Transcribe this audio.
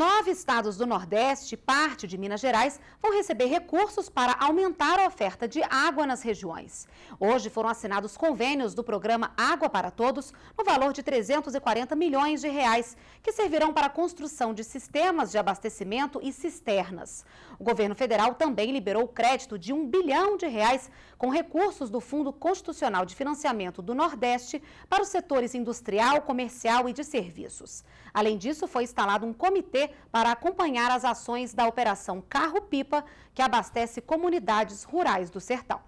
Nove estados do Nordeste, parte de Minas Gerais, vão receber recursos para aumentar a oferta de água nas regiões. Hoje foram assinados convênios do programa Água para Todos, no valor de 340 milhões de reais, que servirão para a construção de sistemas de abastecimento e cisternas. O governo federal também liberou crédito de um bilhão de reais com recursos do Fundo Constitucional de Financiamento do Nordeste para os setores industrial, comercial e de serviços. Além disso, foi instalado um comitê para acompanhar as ações da Operação Carro-Pipa, que abastece comunidades rurais do Sertão.